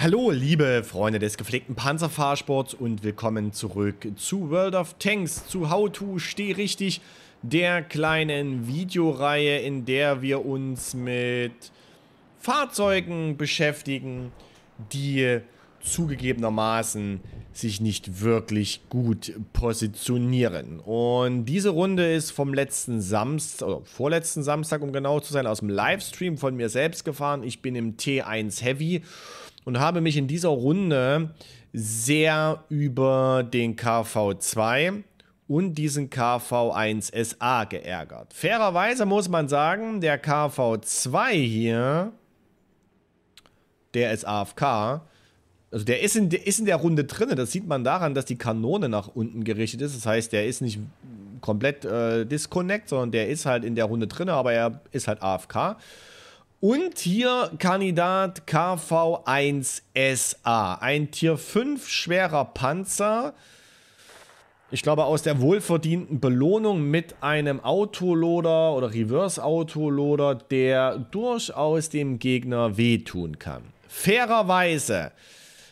Hallo liebe Freunde des gepflegten Panzerfahrsports und willkommen zurück zu World of Tanks, zu How to Steh Richtig, der kleinen Videoreihe, in der wir uns mit Fahrzeugen beschäftigen, die zugegebenermaßen sich nicht wirklich gut positionieren. Und diese Runde ist vom letzten Samstag, oder vorletzten Samstag um genau zu sein, aus dem Livestream von mir selbst gefahren. Ich bin im T1 Heavy und habe mich in dieser Runde sehr über den KV2 und diesen KV1SA geärgert. Fairerweise muss man sagen, der KV2 hier, der ist AFK, also der ist in, ist in der Runde drin. Das sieht man daran, dass die Kanone nach unten gerichtet ist. Das heißt, der ist nicht komplett äh, disconnect, sondern der ist halt in der Runde drin, aber er ist halt AFK. Und hier Kandidat KV1SA. Ein Tier 5 schwerer Panzer. Ich glaube aus der wohlverdienten Belohnung mit einem Autoloader oder Reverse-Autoloader, der durchaus dem Gegner wehtun kann. Fairerweise,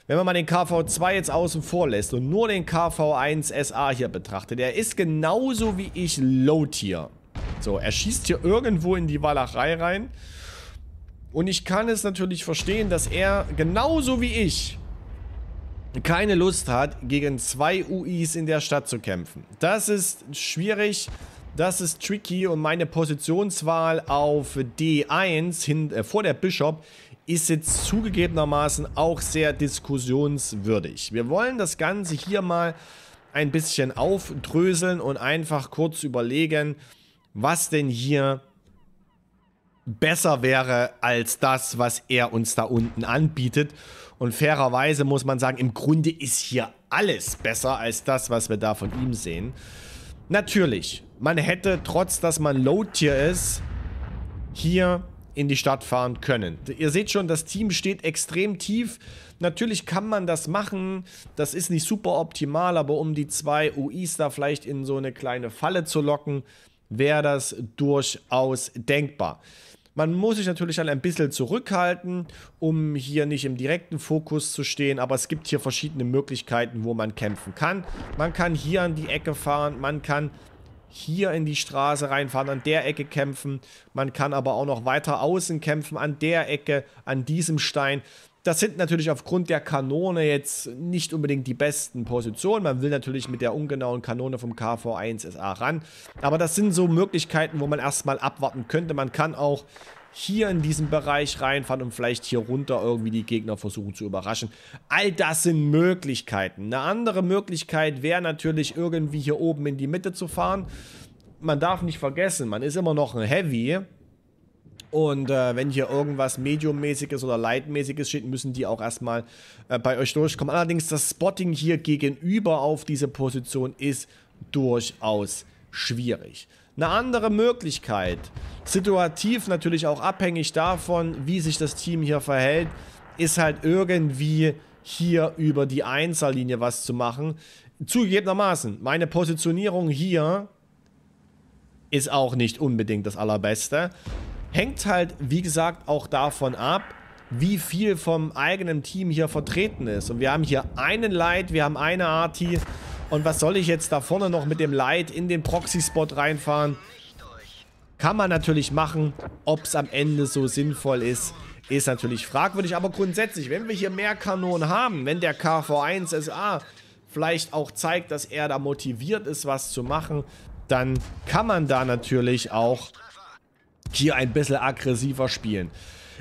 wenn man mal den KV2 jetzt außen vor lässt und nur den KV1 SA hier betrachtet, er ist genauso wie ich Low-Tier. So, er schießt hier irgendwo in die Walachei rein. Und ich kann es natürlich verstehen, dass er genauso wie ich keine Lust hat, gegen zwei UIs in der Stadt zu kämpfen. Das ist schwierig, das ist tricky und meine Positionswahl auf D1 hin, äh, vor der Bishop ist jetzt zugegebenermaßen auch sehr diskussionswürdig. Wir wollen das Ganze hier mal ein bisschen aufdröseln und einfach kurz überlegen, was denn hier passiert besser wäre als das, was er uns da unten anbietet. Und fairerweise muss man sagen, im Grunde ist hier alles besser als das, was wir da von ihm sehen. Natürlich, man hätte, trotz dass man Low-Tier ist, hier in die Stadt fahren können. Ihr seht schon, das Team steht extrem tief. Natürlich kann man das machen. Das ist nicht super optimal, aber um die zwei UIs da vielleicht in so eine kleine Falle zu locken, wäre das durchaus denkbar. Man muss sich natürlich dann ein bisschen zurückhalten, um hier nicht im direkten Fokus zu stehen, aber es gibt hier verschiedene Möglichkeiten, wo man kämpfen kann. Man kann hier an die Ecke fahren, man kann hier in die Straße reinfahren, an der Ecke kämpfen. Man kann aber auch noch weiter außen kämpfen, an der Ecke, an diesem Stein. Das sind natürlich aufgrund der Kanone jetzt nicht unbedingt die besten Positionen. Man will natürlich mit der ungenauen Kanone vom KV-1SA ran. Aber das sind so Möglichkeiten, wo man erstmal abwarten könnte. Man kann auch hier in diesen Bereich reinfahren und vielleicht hier runter irgendwie die Gegner versuchen zu überraschen. All das sind Möglichkeiten. Eine andere Möglichkeit wäre natürlich irgendwie hier oben in die Mitte zu fahren. Man darf nicht vergessen, man ist immer noch ein Heavy. Und äh, wenn hier irgendwas Medium-mäßiges oder Light-mäßiges steht, müssen die auch erstmal äh, bei euch durchkommen. Allerdings das Spotting hier gegenüber auf diese Position ist durchaus schwierig. Eine andere Möglichkeit, situativ natürlich auch abhängig davon, wie sich das Team hier verhält, ist halt irgendwie hier über die Einserlinie was zu machen. Zugegebenermaßen, meine Positionierung hier ist auch nicht unbedingt das allerbeste. Hängt halt, wie gesagt, auch davon ab, wie viel vom eigenen Team hier vertreten ist. Und wir haben hier einen Light, wir haben eine Arti. Und was soll ich jetzt da vorne noch mit dem Light in den Proxy-Spot reinfahren? Kann man natürlich machen. Ob es am Ende so sinnvoll ist, ist natürlich fragwürdig. Aber grundsätzlich, wenn wir hier mehr Kanonen haben, wenn der KV1 SA vielleicht auch zeigt, dass er da motiviert ist, was zu machen, dann kann man da natürlich auch hier ein bisschen aggressiver spielen.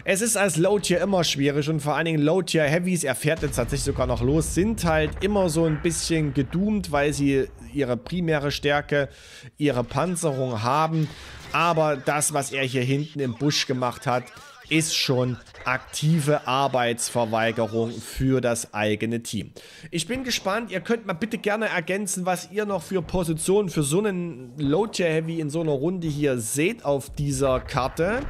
Es ist als Low-Tier immer schwierig und vor allen Dingen Low-Tier-Heavies, er fährt jetzt tatsächlich sogar noch los, sind halt immer so ein bisschen gedoomt, weil sie ihre primäre Stärke, ihre Panzerung haben. Aber das, was er hier hinten im Busch gemacht hat, ist schon aktive Arbeitsverweigerung für das eigene Team. Ich bin gespannt, ihr könnt mal bitte gerne ergänzen, was ihr noch für Positionen für so einen Loacher Heavy in so einer Runde hier seht auf dieser Karte.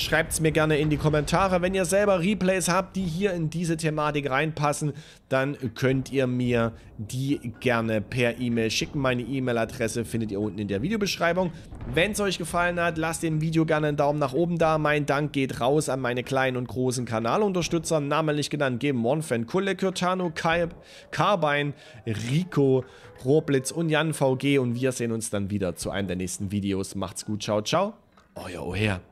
Schreibt es mir gerne in die Kommentare. Wenn ihr selber Replays habt, die hier in diese Thematik reinpassen, dann könnt ihr mir die gerne per E-Mail schicken. Meine E-Mail-Adresse findet ihr unten in der Videobeschreibung. Wenn es euch gefallen hat, lasst dem Video gerne einen Daumen nach oben da. Mein Dank geht raus an meine kleinen und großen Kanalunterstützer, namentlich genannt Geben Monfan, Kulle Curtano, Kalb, Carbine, Rico, Roblitz und Jan VG. Und wir sehen uns dann wieder zu einem der nächsten Videos. Macht's gut, ciao, ciao. Euer Oher.